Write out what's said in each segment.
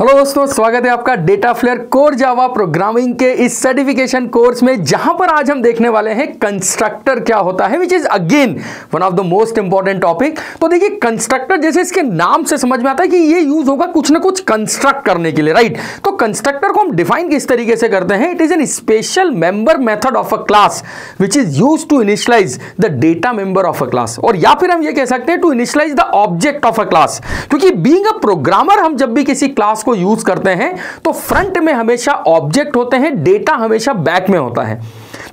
hello दोस्तों स्वागत है आपका data flair core Java programming के इस सर्टिफिकेशन कोर्स में जहां पर आज हम देखने वाले हैं कंस्ट्रक्टर क्या होता है which is again one of the most important topic तो देखिए कंस्ट्रक्टर जैसे इसके नाम से समझ में आता है कि ये यूज होगा कुछ ना कुछ कंस्ट्रक्ट करने के लिए राइट तो कंस्ट्रक्टर को हम डिफाइन किस तरीके से करते हैं it is an special member method of a class which is use to initialise the data member of a class और या फिर हम ये कह सकते हैं to initialise the object of a class क्योंकि बींग अ प्रोग्रामर हम जब भी किसी क्लास क्लास को यूज करते हैं तो फ्रंट में हमेशा ऑब्जेक्ट होते हैं डेटा हमेशा बैक में होता है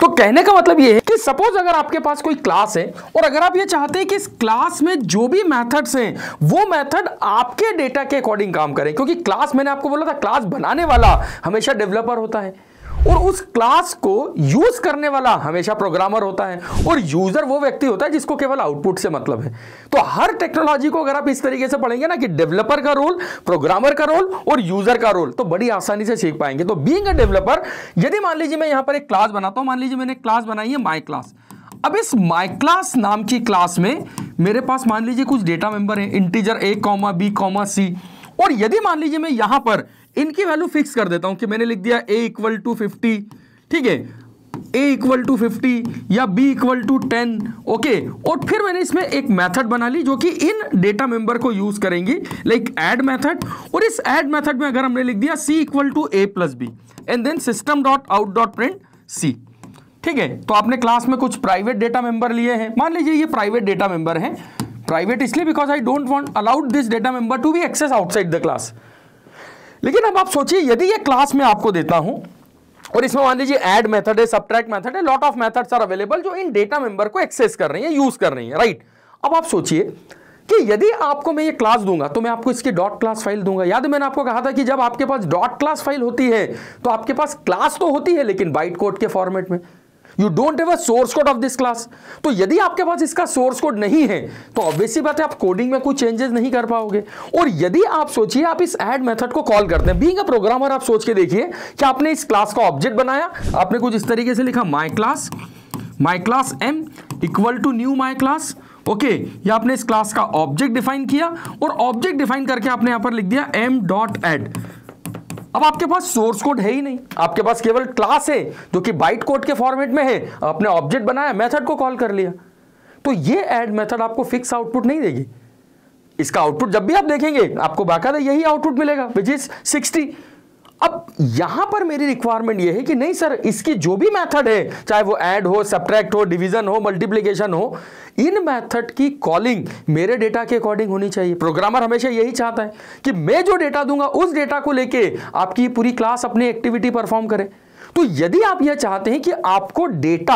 तो कहने का मतलब यह है कि सपोज अगर आपके पास कोई क्लास है और अगर आप ये चाहते हैं कि इस क्लास में जो भी मेथड्स हैं वो मेथड आपके डेटा के अकॉर्डिंग काम करें क्योंकि क्लास मैंने आपको बोला था क्लास बनाने वाला हमेशा डेवलपर होता है और उस क्लास को यूज करने वाला हमेशा प्रोग्रामर होता है और यूजर वो व्यक्ति होता है जिसको केवल आउटपुट से मतलब है तो हर टेक्नोलॉजी को अगर आप इस तरीके से पढ़ेंगे ना कि डेवलपर का रोल प्रोग्रामर का रोल और यूजर का रोल तो बड़ी आसानी से सीख पाएंगे तो बींग अ डेवलपर यदि मान लीजिए मैं यहां पर एक क्लास बनाता हूं मान लीजिए मैंने क्लास बनाई है माई क्लास अब इस माई क्लास नाम की क्लास में मेरे पास मान लीजिए कुछ डेटा मेंबर है integer A comma B comma C और यदि मान लीजिए मैं यहां पर इनकी वैल्यू फिक्स कर देता हूं कि मैंने लिख दिया ए इक्वल टू फिफ्टी ठीक है ए इक्वल टू फिफ्टी या B equal to ten okay और फिर मैंने इसमें एक मेथड बना ली जो कि इन डेटा मेंबर को यूज करेंगी लाइक एड मेथड और इस एड मेथड में अगर हमने लिख दिया C equal to A plus B and then system dot out dot print C ठीक है तो आपने क्लास में कुछ प्राइवेट डेटा मेंबर लिए हैं मान लीजिए ये प्राइवेट डेटा मेंबर हैं प्राइवेट इसलिए because I don't want allowed this data member to be access outside the class लेकिन अब आप सोचिए यदि ये क्लास में आपको देता हूं और इसमें मान लीजिए एड मेथड है सब्ट्रैक्ट मेथड है lot of methods are available जो इन डेटा मेंबर को एक्सेस कर रही है यूज कर रही है राइट अब आप सोचिए कि यदि आपको मैं ये क्लास दूंगा तो मैं आपको इसकी डॉट क्लास फाइल दूंगा याद मैंने आपको कहा था कि जब आपके पास डॉट क्लास फाइल होती है तो आपके पास क्लास तो होती है लेकिन बाइट कोड के फॉर्मेट में you don't have a source code of this class तो यदि आपके पास इसका सोर्स कोड नहीं है तो ऑब्वियसली बात है आप कोडिंग में कोई चेंजेस नहीं कर पाओगे और यदि आप सोचिए आप इस ऐड मेथड को कॉल करते हैं बीइंग अ प्रोग्रामर आप सोच के देखिए कि आपने इस क्लास का ऑब्जेक्ट बनाया आपने कुछ इस तरीके से लिखा my class my class M equal to new my class okay okay, ये आपने इस क्लास का ऑब्जेक्ट डिफाइन किया और ऑब्जेक्ट डिफाइन करके आपने यहां पर लिख दिया एम डॉट एड अब आपके पास सोर्स कोड है ही नहीं आपके पास केवल क्लास है जो कि बाइट कोड के फॉर्मेट में है आपने ऑब्जेक्ट बनाया मेथड को कॉल कर लिया तो ये एड मेथड आपको फिक्स आउटपुट नहीं देगी इसका आउटपुट जब भी आप देखेंगे आपको बाकायदा यही आउटपुट मिलेगा विच इज सिक्सटी अब यहां पर मेरी रिक्वायरमेंट यह है कि नहीं सर इसकी जो भी मेथड है चाहे वो ऐड हो सब्ट्रैक्ट हो डिवीजन हो मल्टीप्लीकेशन हो इन मेथड की कॉलिंग मेरे डेटा के अकॉर्डिंग होनी चाहिए प्रोग्रामर हमेशा यही चाहता है कि मैं जो डेटा दूंगा उस डेटा को लेके आपकी पूरी क्लास अपनी एक्टिविटी परफॉर्म करे तो यदि आप यह चाहते हैं कि आपको डेटा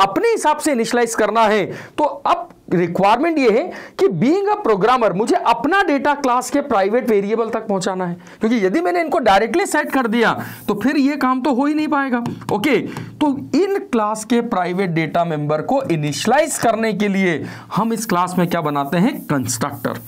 अपने हिसाब से इनिशलाइज करना है तो अब रिक्वायरमेंट ये है कि बीइंग अ प्रोग्रामर मुझे अपना डेटा क्लास के प्राइवेट वेरिएबल तक पहुंचाना है क्योंकि यदि मैंने इनको डायरेक्टली सेट कर दिया तो फिर ये काम तो हो ही नहीं पाएगा ओके तो इन क्लास के प्राइवेट डेटा मेंबर को इनिशलाइज करने के लिए हम इस क्लास में क्या बनाते हैं constructor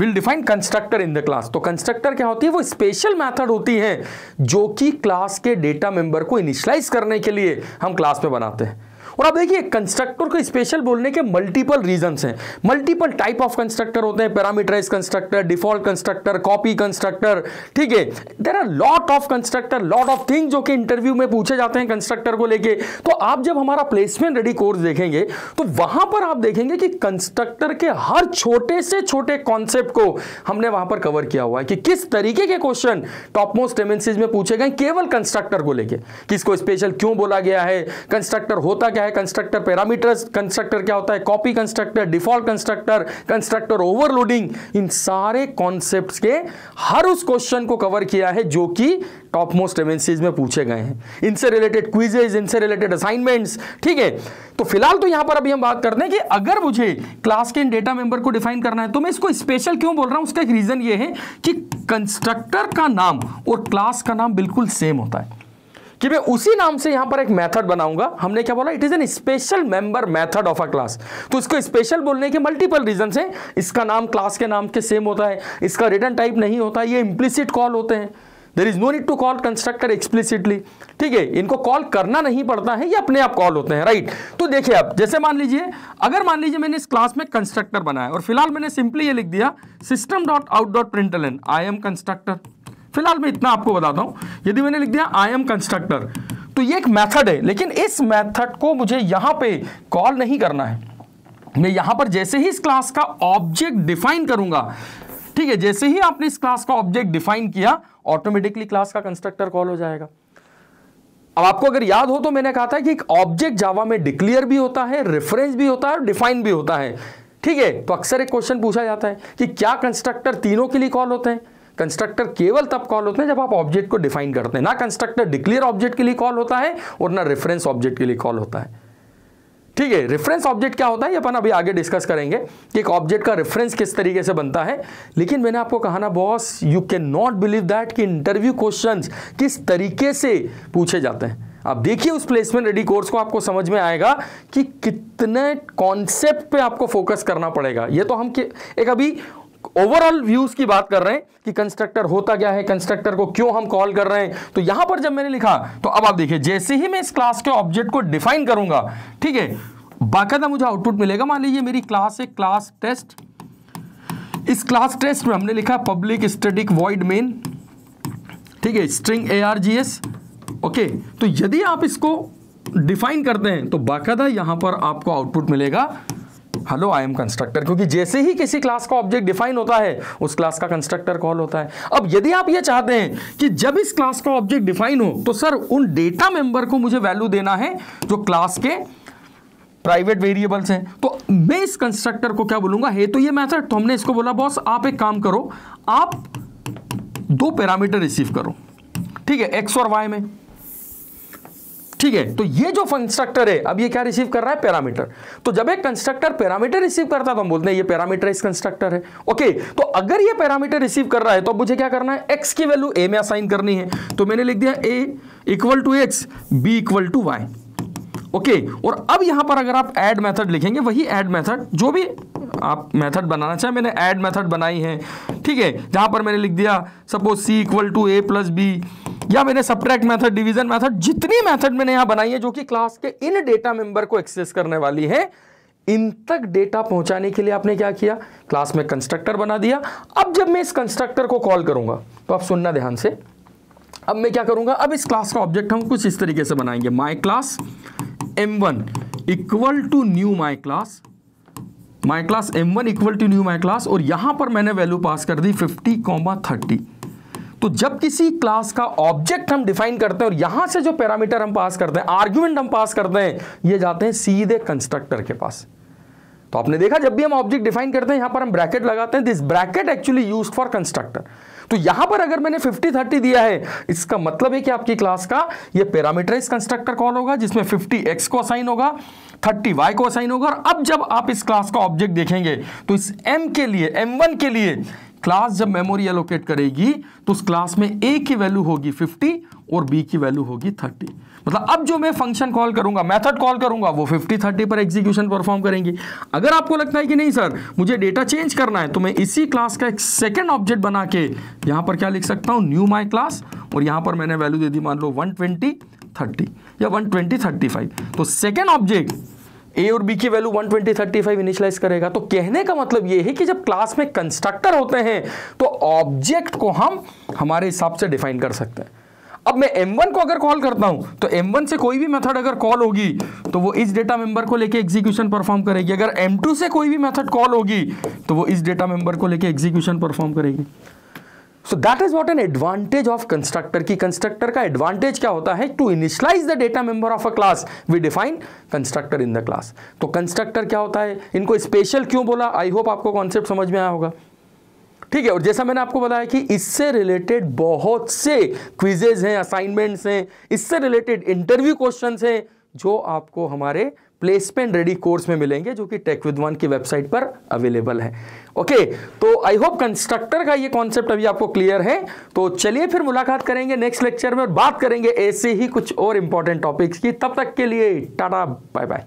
will define constructor in the class तो कंस्ट्रक्टर क्या होती है वो स्पेशल मैथड होती है जो कि क्लास के डेटा मेंबर को इनिशलाइज करने के लिए हम क्लास में बनाते हैं और आप देखिए कंस्ट्रक्टर को स्पेशल बोलने के मल्टीपल रीजंस हैं मल्टीपल टाइप ऑफ कंस्ट्रक्टर होते हैं parameterise constructor default constructor copy constructor ठीक है there are lot of constructor lot of thing जो कि इंटरव्यू में पूछे जाते हैं कंस्ट्रक्टर को लेके तो आप जब हमारा प्लेसमेंट रेडी कोर्स देखेंगे तो वहां पर आप देखेंगे कि कंस्ट्रक्टर के हर छोटे से छोटे कॉन्सेप्ट को हमने वहां पर कवर किया हुआ है कि किस तरीके के क्वेश्चन टॉप मोस्ट एमएनसीज में पूछे गए केवल कंस्ट्रक्टर को लेके किसको स्पेशल क्यों बोला गया है कंस्ट्रक्टर होता क्या है है कंस्ट्रक्टर पैरामीटर कंस्ट्रक्टर क्या होता है copy constructor default constructor constructor overloading इन सारे कॉन्सेप्ट के हर उस क्वेश्चन को कवर किया है जो कि टॉप मोस्ट एमएनसीज में पूछे गए हैं इनसे रिलेटेड क्विजेज इनसे रिलेटेड असाइनमेंट्स ठीक है तो फिलहाल तो यहां पर अभी हम बात करते हैं कि अगर मुझे क्लास के इन डेटा मेंबर को डिफाइन करना है तो मैं इसको स्पेशल क्यों बोल रहा हूं उसका एक रीजन ये है कि कंस्ट्रक्टर का नाम और क्लास का नाम बिल्कुल सेम होता है कि मैं उसी नाम से यहां पर एक मेथड बनाऊंगा हमने क्या बोला it is an special member method of a class तो इसको स्पेशल बोलने के मल्टीपल रीजन है इसका नाम क्लास के नाम के सेम होता है इसका रिटर्न टाइप नहीं होता ये इम्प्लिसिट कॉल होते हैं there is no need to call constructor explicitly ठीक है इनको कॉल करना नहीं पड़ता है ये अपने आप कॉल होते हैं राइट तो देखिए आप जैसे मान लीजिए अगर मान लीजिए मैंने इस क्लास में कंस्ट्रक्टर बनाया और फिलहाल मैंने सिंपली ये लिख दिया system dot out dot println I am constructor फिलहाल मैं इतना आपको बताता हूं यदि मैंने लिख दिया आई एम कंस्ट्रक्टर तो ये एक मैथड है लेकिन इस मैथड को मुझे यहां पे कॉल नहीं करना है मैं यहां पर जैसे ही इस क्लास का ऑब्जेक्ट डिफाइन करूंगा ठीक है जैसे ही आपने इस क्लास का ऑब्जेक्ट डिफाइन किया ऑटोमेटिकली क्लास का कंस्ट्रक्टर कॉल हो जाएगा अब आपको अगर याद हो तो मैंने कहा था कि एक ऑब्जेक्ट जावा में डिक्लियर भी होता है रेफरेंस भी होता है और डिफाइन भी होता है ठीक है तो अक्सर एक क्वेश्चन पूछा जाता है कि क्या कंस्ट्रक्टर तीनों के लिए कॉल होते हैं कंस्ट्रक्टर केवल तब कॉल होते हैं जब आप ऑब्जेक्ट को डिफाइन करते हैं ना कंस्ट्रक्टर डिक्लेयर ऑब्जेक्ट के लिए कॉल होता है और ना रेफरेंस ऑब्जेक्ट के लिए कॉल होता है ठीक है रेफरेंस ऑब्जेक्ट क्या होता है ये अपन अभी आगे डिस्कस करेंगे कि एक ऑब्जेक्ट का रेफरेंस किस तरीके से बनता है लेकिन मैंने आपको कहा ना boss you can not believe that कि इंटरव्यू क्वेश्चंस किस तरीके से पूछे जाते हैं आप देखिए उस प्लेसमेंट रेडी कोर्स को आपको समझ में आएगा कि कितने कॉन्सेप्ट पे आपको फोकस करना पड़ेगा ये तो हम एक अभी ओवरऑल व्यूज की बात कर रहे हैं कि कंस्ट्रक्टर होता क्या है कंस्ट्रक्टर को क्यों हम कॉल कर रहे हैं तो यहां पर जब मैंने लिखा तो अब आप देखिए जैसे ही मैं इस क्लास के ऑब्जेक्ट को डिफाइन करूंगा ठीक है बाकायदा मुझे आउटपुट मिलेगा मान लीजिए मेरी क्लास है क्लास टेस्ट इस क्लास टेस्ट में हमने लिखा पब्लिक स्टडिक वॉइड मेन ठीक है string A R G S okay तो यदि आप इसको डिफाइन करते हैं तो बाकायदा यहां पर आपको आउटपुट मिलेगा हेलो आई एम कंस्ट्रक्टर क्योंकि जैसे ही किसी क्लास का ऑब्जेक्ट डिफाइन होता है उस क्लास का कंस्ट्रक्टर कॉल होता है अब यदि आप ये चाहते हैं कि जब इस क्लास का ऑब्जेक्ट डिफाइन हो तो सर उन डेटा मेंबर को मुझे वैल्यू देना है जो क्लास के प्राइवेट वेरिएबल्स हैं तो मैं इस कंस्ट्रक्टर को क्या बोलूंगा हे तो ये मैथड तो हमने इसको बोला बॉस आप एक काम करो आप दो पैरामीटर रिसीव करो ठीक है एक्स और वाई में ठीक है तो ये जो कंस्ट्रक्टर है अब ये क्या रिसीव कर रहा है पैरामीटर तो जब एक कंस्ट्रक्टर पैरामीटर रिसीव करता है तो हम बोलते हैं ये पैरामीटर इस कंस्ट्रक्टर है ओके तो अगर ये पैरामीटर रिसीव कर रहा है तो मुझे क्या करना है एक्स की वैल्यू ए में असाइन करनी है तो मैंने लिख दिया A equal to X B equal to Y okay और अब यहां पर अगर आप एड मैथड लिखेंगे वही एड मैथड जो भी आप मैथड बनाना चाहे मैंने एड मैथड बनाई है ठीक है जहां पर मैंने लिख दिया suppose C equal to A plus B या मैंने सप्रैक्ट मैथड डिविजन मैथड जितनी मैथड मैंने यहां बनाई है जो कि क्लास के इन डेटा मेंबर को एक्सेस करने वाली है इन तक डेटा पहुंचाने के लिए आपने क्या किया क्लास में कंस्ट्रक्टर बना दिया अब जब मैं इस कंस्ट्रक्टर को कॉल करूंगा तो आप सुनना ध्यान से अब मैं क्या करूंगा अब इस क्लास का ऑब्जेक्ट हम कुछ इस तरीके से बनाएंगे my class M one equal to new my class my class M one equal to new my class और यहां पर मैंने वैल्यू पास कर दी फिफ्टी कॉमा थर्टी तो जब किसी क्लास का ऑब्जेक्ट हम डिफाइन करते हैं और यहां से जो पैरामीटर हम पास करते हैं आर्ग्यूमेंट हम पास करते हैं ये जाते हैं सीधे कंस्ट्रक्टर के पास तो आपने देखा जब भी हम ऑब्जेक्ट डिफाइन करते हैं यहां पर हम ब्रैकेट लगाते हैं this bracket actually use for constructor तो यहां पर अगर मैंने 50 30 दिया है इसका मतलब है कि आपकी क्लास का ये पैरामीटर इस कंस्ट्रक्टर कौन होगा जिसमें 50 एक्स को असाइन होगा 30 वाई को असाइन होगा और अब जब आप इस क्लास का ऑब्जेक्ट देखेंगे तो इस एम के लिए एम के लिए क्लास जब मेमोरी एलोकेट करेगी तो उस क्लास में ए की वैल्यू होगी 50 और बी की वैल्यू होगी 30 मतलब अब जो मैं फंक्शन कॉल करूंगा मेथड कॉल करूंगा वो 50 30 पर एग्जीक्यूशन परफॉर्म करेंगी अगर आपको लगता है कि नहीं सर मुझे डेटा चेंज करना है तो मैं इसी क्लास का एक सेकेंड ऑब्जेक्ट बना के यहां पर क्या लिख सकता हूं न्यू माई क्लास और यहां पर मैंने वैल्यू दे दी मान लो वन ट्वेंटी थर्टी या वन ट्वेंटी थर्टी फाइव तो सेकेंड ऑब्जेक्ट ए और बी की वैल्यू 120 35 इनिशियलाइज करेगा तो कहने का मतलब यह है कि जब क्लास में कंस्ट्रक्टर होते हैं तो ऑब्जेक्ट को हम हमारे हिसाब से डिफाइन कर सकते हैं अब मैं वन को अगर कॉल करता हूं तो वन से कोई भी मेथड अगर कॉल होगी तो वो इस डेटा मेंबर को लेके एग्जीक्यूशन परफॉर्म करेगी अगर टू से कोई भी मेथड कॉल होगी तो वो इस डेटा मेंबर को लेके एग्जीक्यूशन परफॉर्म करेगी so that is what an advantage of constructor की कंस्ट्रक्टर का एडवांटेज क्या होता है to initialise the data member of a class we define constructor in the class तो कंस्ट्रक्टर क्या होता है इनको स्पेशल क्यों बोला आई होप आपको कॉन्सेप्ट समझ में आया होगा ठीक है और जैसा मैंने आपको बताया कि इससे रिलेटेड बहुत से क्विजेज हैं असाइनमेंट्स हैं इससे रिलेटेड इंटरव्यू क्वेश्चन हैं जो आपको हमारे प्लेसमेंट रेडी कोर्स में मिलेंगे जो कि टेक विद वन की वेबसाइट पर अवेलेबल है ओके तो आई होप कंस्ट्रक्टर का ये कॉन्सेप्ट अभी आपको क्लियर है तो चलिए फिर मुलाकात करेंगे नेक्स्ट लेक्चर में और बात करेंगे ऐसे ही कुछ और इंपॉर्टेंट टॉपिक्स की तब तक के लिए टाटा बाय बाय